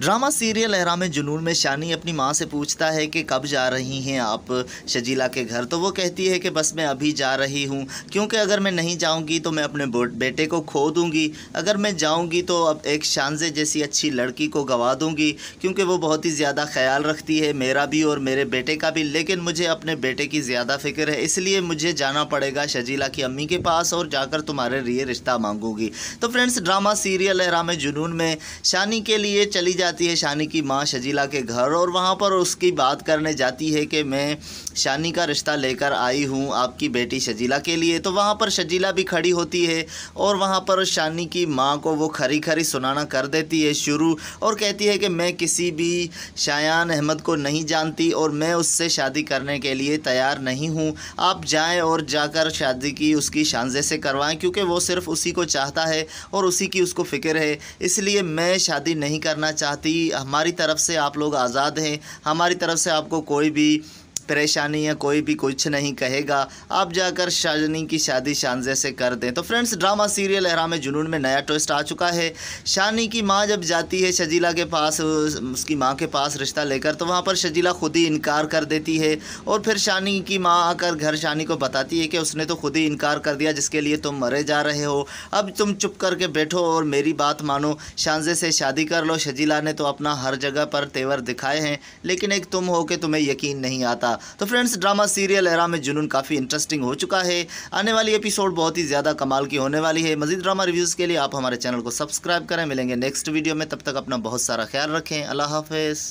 drama serial एहराम जुनून में शानी अपनी माँ से पूछता है कि कब जा रही हैं आप शजीला के घर तो वो कहती है कि बस मैं अभी जा रही हूँ क्योंकि अगर मैं नहीं जाऊँगी तो मैं अपने बेटे को खो दूँगी अगर मैं जाऊँगी तो अब एक शानजे जैसी अच्छी लड़की को गवा दूँगी क्योंकि वो बहुत ही ज़्यादा ख्याल रखती है मेरा भी और मेरे बेटे का भी लेकिन मुझे अपने बेटे की ज़्यादा फिक्र है इसलिए मुझे जाना पड़ेगा शजीला की अम्मी के पास और जाकर तुम्हारे लिए रिश्ता मांगूंगी तो फ्रेंड्स ड्रामा सीरियल एहराम जुनून में शानी के लिए चली जा जाती है शानी की माँ शजीला के घर और वहाँ पर उसकी बात करने जाती है कि मैं शानी का रिश्ता लेकर आई हूँ आपकी बेटी शजीला के लिए तो वहाँ पर शजीला भी खड़ी होती है और वहाँ पर शानी की माँ को वो खरी खरी सुनाना कर देती है शुरू और कहती है कि मैं किसी भी शायान अहमद को नहीं जानती और मैं उससे शादी करने के लिए तैयार नहीं हूँ आप जाएँ और जाकर शादी की उसकी शानजे से करवाएं क्योंकि वो सिर्फ़ उसी को चाहता है और उसी की उसको फ़िक्र है इसलिए मैं शादी नहीं करना चाहती चाहती हमारी तरफ़ से आप लोग आज़ाद हैं हमारी तरफ़ से आपको कोई भी परेशानी या कोई भी कुछ नहीं कहेगा आप जाकर शाजनी की शादी शानजे से कर दें तो फ्रेंड्स ड्रामा सीरियल एहराम जुनून में नया ट्विस्ट आ चुका है शानी की माँ जब जाती है शजीला के पास उसकी माँ के पास रिश्ता लेकर तो वहाँ पर शजीला खुद ही इनकार कर देती है और फिर शानी की माँ आकर घर शानी को बताती है कि उसने तो खुद ही इनकार कर दिया जिसके लिए तुम मरे जा रहे हो अब तुम चुप करके बैठो और मेरी बात मानो शानजे से शादी कर लो शजीला ने तो अपना हर जगह पर तेवर दिखाए हैं लेकिन एक तुम हो कि तुम्हें यकीन नहीं आता तो फ्रेंड्स ड्रामा सीरियल एरा में जुनून काफ़ी इंटरेस्टिंग हो चुका है आने वाली एपिसोड बहुत ही ज़्यादा कमाल की होने वाली है मजीद ड्रामा रिव्यूज़ के लिए आप हमारे चैनल को सब्सक्राइब करें मिलेंगे नेक्स्ट वीडियो में तब तक अपना बहुत सारा ख्याल रखें अल्लाह हाफिज़